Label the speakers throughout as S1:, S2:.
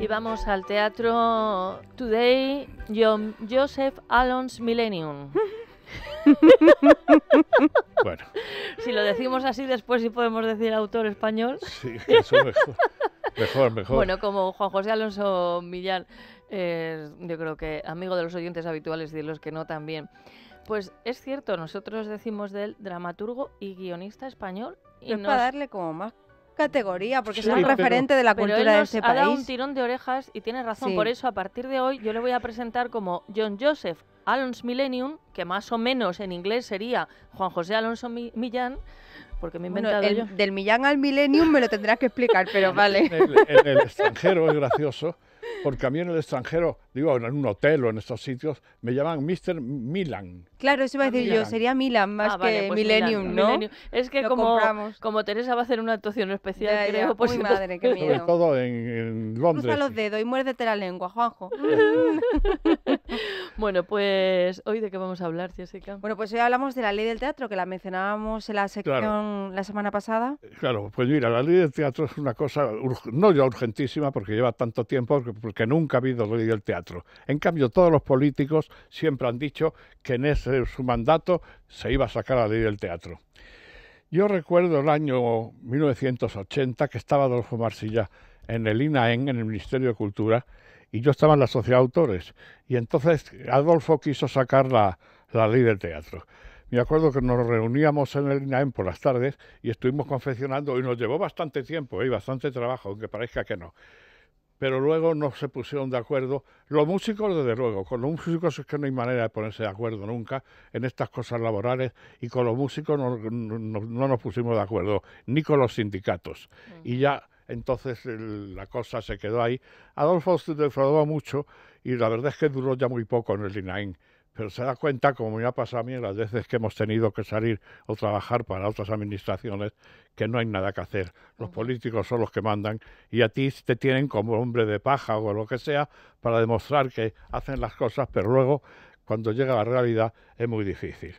S1: Y vamos al teatro Today, John Joseph Alon's Millennium. bueno. Si lo decimos así después, ¿sí podemos decir autor español. Sí, eso
S2: mejor. Mejor, mejor. Bueno,
S1: como Juan José Alonso Millán, yo creo que amigo de los oyentes habituales y de los que no también. Pues es cierto, nosotros decimos de él dramaturgo y guionista español. Y es para darle como más categoría, porque es un referente de la cultura pero él nos de este ha Dado un tirón de orejas y tiene razón. Por eso, a partir de hoy, yo le voy a presentar como John Joseph Alonso Millennium, que más o menos en inglés sería Juan José Alonso Millán porque me he inventado yo. Del Millán al Millennium me lo tendrás que explicar, pero vale.
S2: En el, extranjero es gracioso porque a mí en el extranjero, digo, en un hotel o en estos sitios, me llaman Mr. Milan.
S1: Claro, eso iba a decir yo, sería Milan más ah, que pues Millennium, ¿no? Es que como, como Teresa va a hacer una actuación especial, creo. por pues, Muy madre, qué miedo. Sobre todo
S2: en, en Londres. Cruza los
S1: dedos y muérdete la lengua, Juanjo. Bueno, pues hoy de qué vamos a hablar, Jessica. Bueno, pues hoy hablamos de la ley del teatro, que la mencionábamos en la sección la semana pasada. Eh,
S2: claro, pues mira, la ley del teatro es una cosa, no ya urgentísima, porque lleva tanto tiempo, porque nunca ha habido ley del teatro. En cambio, todos los políticos siempre han dicho que en ese, su mandato se iba a sacar la ley del teatro. Yo recuerdo el año 1980 que estaba Adolfo Marsilla en el INAEN, e en el Ministerio de Cultura, y yo estaba en la Sociedad de Autores. Y entonces Adolfo quiso sacar la, la ley del teatro. Me acuerdo que nos reuníamos en el INAEM por las tardes y estuvimos confeccionando y nos llevó bastante tiempo ¿eh? y bastante trabajo, aunque parezca que no. Pero luego no se pusieron de acuerdo. Los músicos, desde luego, con los músicos es que no hay manera de ponerse de acuerdo nunca en estas cosas laborales y con los músicos no, no nos pusimos de acuerdo, ni con los sindicatos. Mm. Y ya entonces la cosa se quedó ahí. Adolfo se defraudó mucho y la verdad es que duró ya muy poco en el INAIN. Pero se da cuenta, como ya ha pasado a mí las veces que hemos tenido que salir o trabajar para otras administraciones, que no hay nada que hacer. Los políticos son los que mandan y a ti te tienen como hombre de paja o lo que sea para demostrar que hacen las cosas, pero luego, cuando llega la realidad, es muy difícil.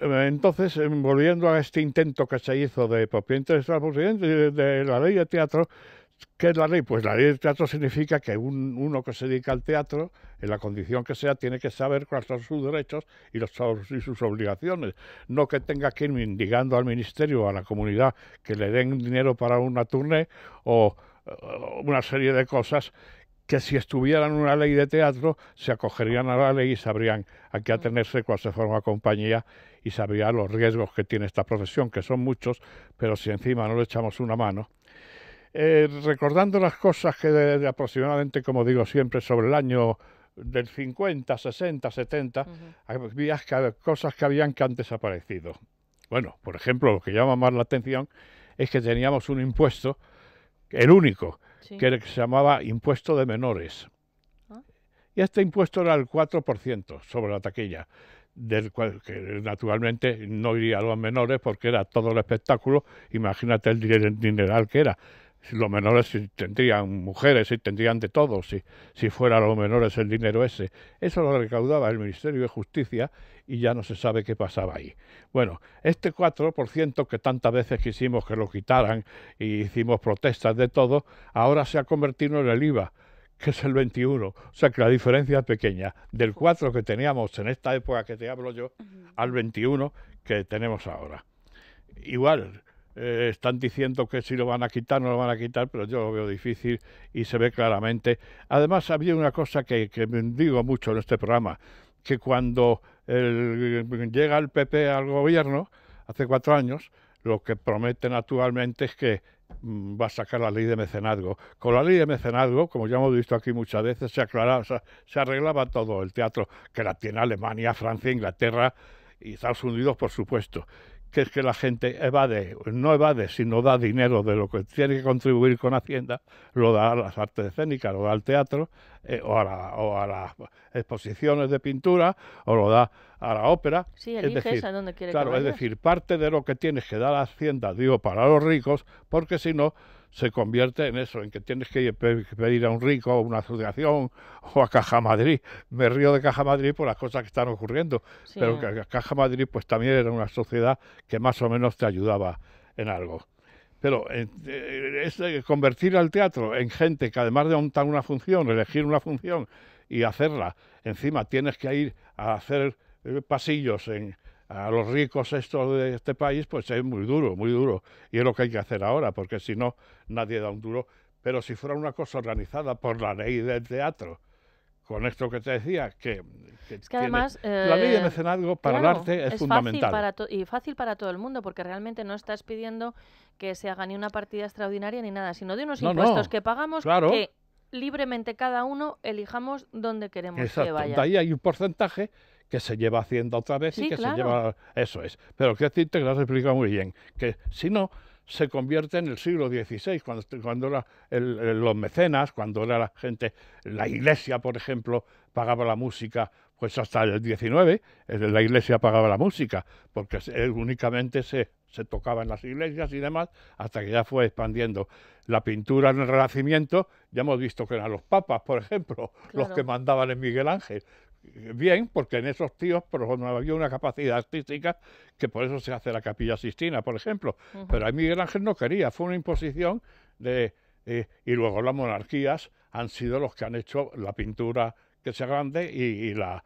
S2: Eh, entonces, em, volviendo a este intento que se hizo de propiedad de, la ley de teatro, ¿qué es la ley? Pues la ley de teatro significa que un, uno que se dedica al teatro, en la condición que sea, tiene que saber cuáles son sus derechos y, sus obligaciones. No que tenga que ir indigando al ministerio o a la comunidad que le den dinero para una tournée o una serie de cosas que si estuvieran una ley de teatro, se acogerían a la ley y sabrían a qué mm. atenerse cuando se forma compañía y sabrían los riesgos que tiene esta profesión, que son muchos, pero si encima no le echamos una mano. Eh, recordando las cosas que de, aproximadamente, como digo siempre, sobre el año del 50, 60, 70, había cosas que habían que han desaparecido. Bueno, por ejemplo, lo que llama más la atención es que teníamos un impuesto, el único, que se llamaba impuesto de menores. Ah. Y este impuesto era el 4% sobre la taquilla, del cual que naturalmente no iría a los menores porque era todo el espectáculo, imagínate el dineral que era los menores tendrían mujeres y tendrían de todo, si, si fuera los menores el dinero ese. Eso lo recaudaba el Ministerio de Justicia y ya no se sabe qué pasaba ahí. Bueno, este 4% que tantas veces quisimos que lo quitaran y hicimos protestas de todo, ahora se ha convertido en el IVA que es el 21. O sea que la diferencia es pequeña, del 4 que teníamos en esta época que te hablo yo, al 21 que tenemos ahora. Igual, eh, están diciendo que si lo van a quitar, no lo van a quitar, pero yo lo veo difícil y se ve claramente. Además, había una cosa que, que digo mucho en este programa, que cuando llega el PP al gobierno, hace cuatro años, lo que prometen actualmente es que mm, va a sacar la ley de mecenazgo. Con la ley de mecenazgo, como ya hemos visto aquí muchas veces, se, aclaraba, se arreglaba todo el teatro que la tiene Alemania, Francia, Inglaterra y Estados Unidos, por supuesto que es que la gente evade, no evade, sino da dinero de lo que tiene que contribuir con Hacienda, lo da a las artes escénicas, lo da al teatro, eh, o, a las exposiciones de pintura, o lo da a la ópera. Sí, es decir, quiere Claro, es decir, parte de lo que tienes que dar a Hacienda, digo, para los ricos, porque si no, se convierte en eso, en que tienes que pedir a un rico, a una asociación o a Caja Madrid. Me río de Caja Madrid por las cosas que están ocurriendo, pero que Caja Madrid pues también era una sociedad que más o menos te ayudaba en algo. Pero eh, eh, es eh, convertir al teatro en gente que además de montar una función, elegir una función y hacerla, encima tienes que ir a hacer pasillos en, a los ricos estos de este país, pues es muy duro, muy duro. Y es lo que hay que hacer ahora, porque si no, nadie da un duro. Pero si fuera una cosa organizada por la ley del teatro, con esto que te decía, que, además, la ley de eh, mecenazgo para el arte es, fundamental. Fácil
S1: para y fácil para todo el mundo, porque realmente no estás pidiendo que se haga ni una partida extraordinaria ni nada, sino de unos impuestos que pagamos que libremente cada uno elijamos dónde queremos que vaya. ahí
S2: hay un porcentaje que se lleva haciendo otra vez y que se lleva... Eso es. Pero quiero decirte que lo has explicado muy bien, que si no se convierte en el siglo XVI, cuando, cuando los mecenas, cuando era la gente, la iglesia, por ejemplo, pagaba la música, pues hasta el XIX la iglesia pagaba la música, porque únicamente se, tocaba en las iglesias y demás, hasta que ya fue expandiendo. La pintura en el Renacimiento, ya hemos visto que eran los papas, por ejemplo, los que mandaban en Miguel Ángel, bien, porque en esos tíos por había una capacidad artística que por eso se hace la Capilla Sistina, por ejemplo. Pero a Miguel Ángel no quería, fue una imposición de... Eh, y luego las monarquías han sido los que han hecho la pintura que sea grande y, la,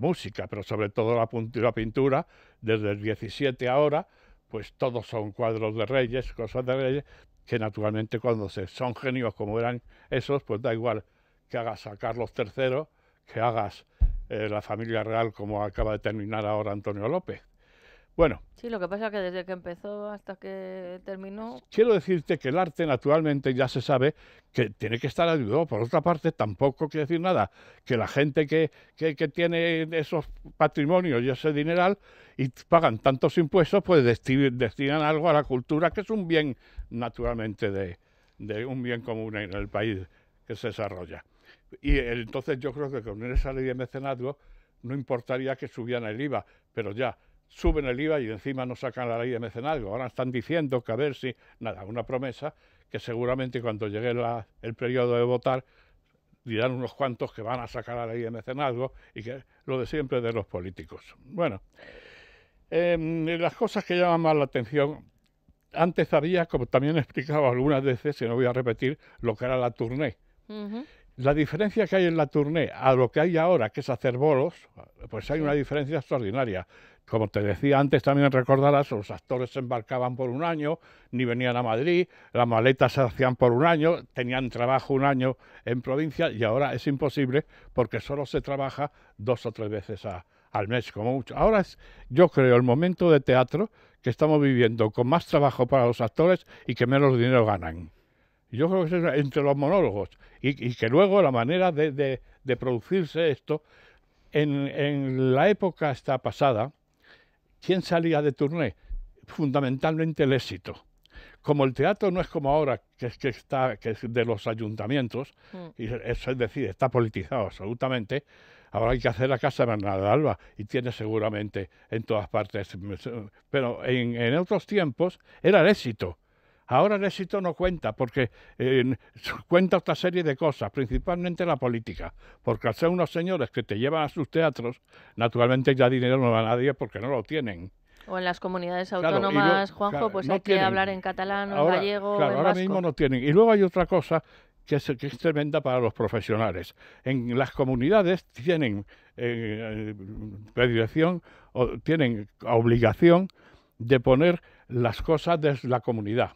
S2: música, pero sobre todo la, pintura, desde el 17 ahora, pues todos son cuadros de reyes, cosas de reyes, que naturalmente cuando son genios como eran esos, pues da igual que hagas a Carlos III que hagas eh, la familia real como acaba de terminar ahora Antonio López. Bueno.
S1: Sí, lo que pasa es que desde que empezó hasta que terminó...
S2: Quiero decirte que el arte naturalmente ya se sabe que tiene que estar ayudado. Por otra parte, tampoco quiere decir nada que la gente que, tiene esos patrimonios y ese dineral y pagan tantos impuestos, pues destinan algo a la cultura, que es un bien naturalmente de un bien común en el país que se desarrolla. Y entonces yo creo que con esa ley de mecenazgo no importaría que subieran el IVA, pero ya suben el IVA y encima no sacan la ley de mecenazgo. Ahora están diciendo que a ver si, nada, una promesa que seguramente cuando llegue el periodo de votar dirán unos cuantos que van a sacar la ley de mecenazgo y que lo de siempre de los políticos. Bueno, em, las cosas que llaman más la atención, antes había, como también he explicado algunas veces, y no voy a repetir, lo que era la tournée. La diferencia que hay en la tournée a lo que hay ahora, que es hacer bolos, pues hay una diferencia extraordinaria. Como te decía antes, también recordarás, los actores se embarcaban por un año, ni venían a Madrid, las maletas se hacían por un año, tenían trabajo un año en provincia y ahora es imposible porque solo se trabaja dos o tres veces al mes, como mucho. Ahora es, yo creo, el momento de teatro que estamos viviendo con más trabajo para los actores y que menos dinero ganan. Yo creo que es entre los monólogos y, que luego la manera de, producirse esto, en, la época está pasada, ¿quién salía de turné? Fundamentalmente el éxito. Como el teatro no es como ahora, que es, está, que de los ayuntamientos, mm. y eso es decir, está politizado absolutamente, ahora hay que hacer la Casa de Bernarda Alba y tiene seguramente en todas partes. Pero en otros tiempos era el éxito. Ahora el éxito no cuenta porque cuenta otra serie de cosas, principalmente la política, porque al ser unos señores que te llevan a sus teatros, naturalmente ya dinero no va a nadie porque no lo tienen.
S1: O en las comunidades autónomas, Juanjo, pues hay que hablar en catalán, en gallego. Claro, ahora mismo
S2: no tienen. Y luego hay otra cosa que es, tremenda para los profesionales. En las comunidades tienen eh, predilección o tienen obligación de poner las cosas de la comunidad.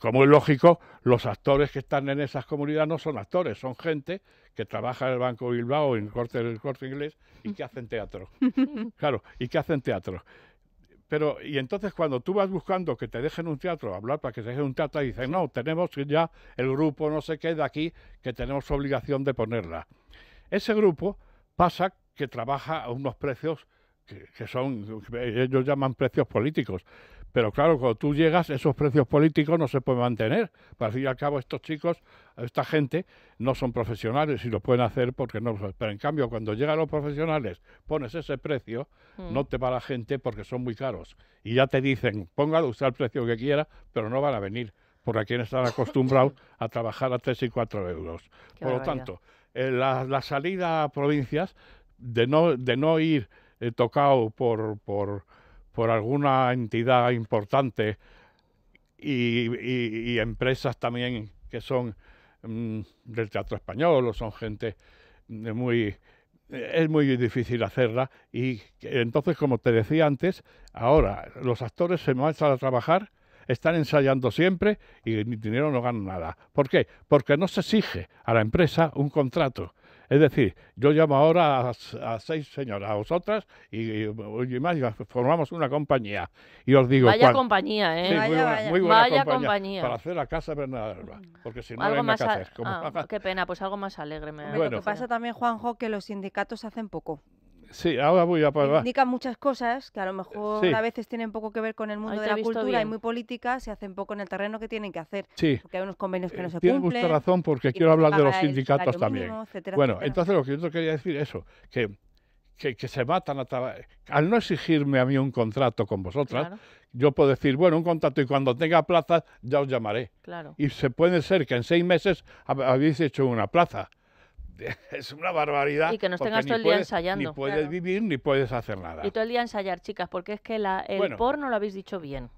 S2: Como es lógico, los actores que están en esas comunidades no son actores, son gente que trabaja en el Banco Bilbao, en el corte, corte inglés, y que hacen teatro. claro, y que hacen teatro. Pero, y entonces cuando tú vas buscando que te dejen un teatro, hablar para que te dejen un teatro, y dicen, no, tenemos ya el grupo no sé qué de aquí, que tenemos obligación de ponerla. Ese grupo pasa que trabaja a unos precios que son, ellos llaman precios políticos. Pero claro, cuando tú llegas, esos precios políticos no se pueden mantener. Para fin y al cabo, estos chicos, esta gente, no son profesionales y lo pueden hacer porque no lo Pero en cambio, cuando llegan los profesionales, pones ese precio, mm. no te va la gente porque son muy caros. Y ya te dicen, póngalo, usted el precio que quiera, pero no van a venir porque aquí están acostumbrados a trabajar a 3 y 4 euros. Por lo tanto, eh, la, salida a provincias, de no, de no ir eh, tocado por por alguna entidad importante y, empresas también que son mm, del teatro español o son gente de muy... Es muy difícil hacerla y entonces, como te decía antes, ahora los actores se marchan a trabajar están ensayando siempre y ni dinero no ganan nada. ¿Por qué? Porque no se exige a la empresa un contrato. Es decir, yo llamo ahora a, seis señoras, a vosotras, y, y, más, y formamos una compañía. Y os digo. Vaya compañía, ¿eh? vaya, muy vaya. vaya compañía, Para hacer la casa Bernardo mm. Porque si no, algo hay más que hacer. Ah,
S1: qué pena, pues algo más alegre. Me bueno. Lo que pasa también, Juanjo, que los sindicatos hacen poco.
S2: Sí, ahora voy a probar. Indican
S1: muchas cosas que a lo mejor a veces tienen poco que ver con el mundo de la cultura y muy política, se hacen poco en el terreno que tienen que hacer. Sí. Porque hay unos convenios que no eh, se cumplen. Tiene mucha razón porque quiero hablar de los sindicatos también. bueno, entonces
S2: lo que yo quería decir es eso, que que, se matan a al no exigirme a mí un contrato con vosotras, yo puedo decir, bueno, un contrato y cuando tenga plaza ya os llamaré. Claro. Y se puede ser que en seis meses habéis hecho una plaza. es una barbaridad. Y que nos tengas todo el día ensayando. Ni puedes vivir ni puedes hacer nada. Y
S1: todo el día ensayar, chicas, porque es que la, el porno lo habéis dicho bien.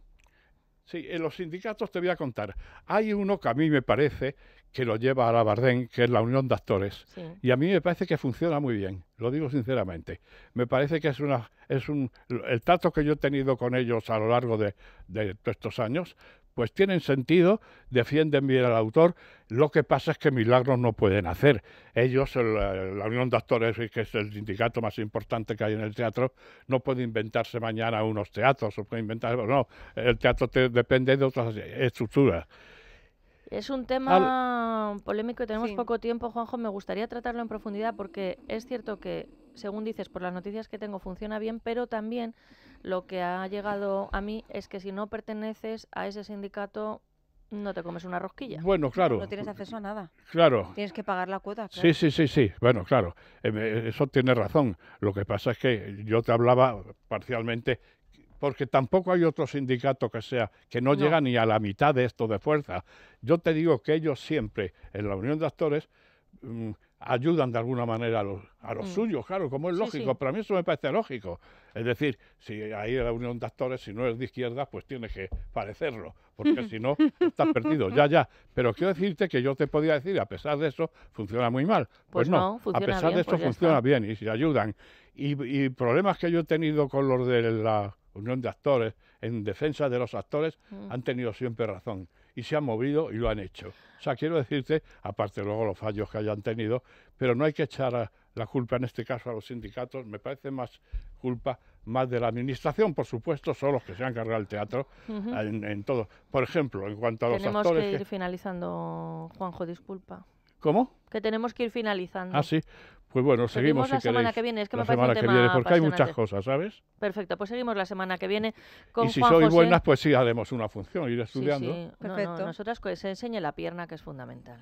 S2: Sí, en los sindicatos te voy a contar. Hay uno que a mí me parece que lo lleva a la Bardén, que es la Unión de Actores, y a mí me parece que funciona muy bien, lo digo sinceramente. Me parece que es una es un el trato que yo he tenido con ellos a lo largo de, de estos años pues tienen sentido, defienden bien al autor. Lo que pasa es que milagros no pueden hacer. Ellos, la Unión de Actores, que es el sindicato más importante que hay en el teatro, no puede inventarse mañana unos teatros o puede inventar. No, el teatro depende de otras estructuras.
S1: Es un tema polémico y tenemos poco tiempo, Juanjo. Me gustaría tratarlo en profundidad porque es cierto que según dices, por las noticias que tengo, funciona bien, pero también lo que ha llegado a mí es que si no perteneces a ese sindicato, no te
S2: comes una rosquilla. Bueno, claro. No tienes acceso a nada. Claro.
S1: Tienes que pagar la cuota. Sí,
S2: sí, sí, sí. Bueno, claro. Eh, eso tiene razón. Lo que pasa es que yo te hablaba parcialmente porque tampoco hay otro sindicato que sea que no, llega ni a la mitad de esto de fuerza. Yo te digo que ellos siempre en la Unión de Actores mm, ayudan de alguna manera a los, a los mm. suyos, claro, como es lógico. pero a mí eso me parece lógico. Es decir, si hay la unión de actores, si no es de izquierda, pues tiene que parecerlo, porque si no, estás perdido, ya, ya. Pero quiero decirte que yo te podía decir, a pesar de eso, funciona muy mal. Pues, pues no, a pesar de eso pues funciona bien y si ayudan. Y, problemas que yo he tenido con los de la unión de actores, en defensa de los actores, mm. han tenido siempre razón y se han movido y lo han hecho. O sea, quiero decirte, aparte luego los fallos que hayan tenido, pero no hay que echar la culpa en este caso a los sindicatos, me parece más culpa más de la administración, por supuesto, son los que se han cargado el teatro en, todo. Por ejemplo, en cuanto a los actores... Tenemos que ir
S1: finalizando, Juanjo, disculpa. ¿Cómo? Que tenemos que ir finalizando. Ah, sí.
S2: Pues bueno, seguimos, la semana que viene. Es que me parece semana que viene, porque hay muchas cosas, ¿sabes?
S1: Perfecto, pues seguimos la semana que viene con Y si soy sois buenas,
S2: pues sí, haremos una función, ir estudiando. Sí,
S1: sí. Perfecto. nosotras se enseñe la pierna, que es fundamental.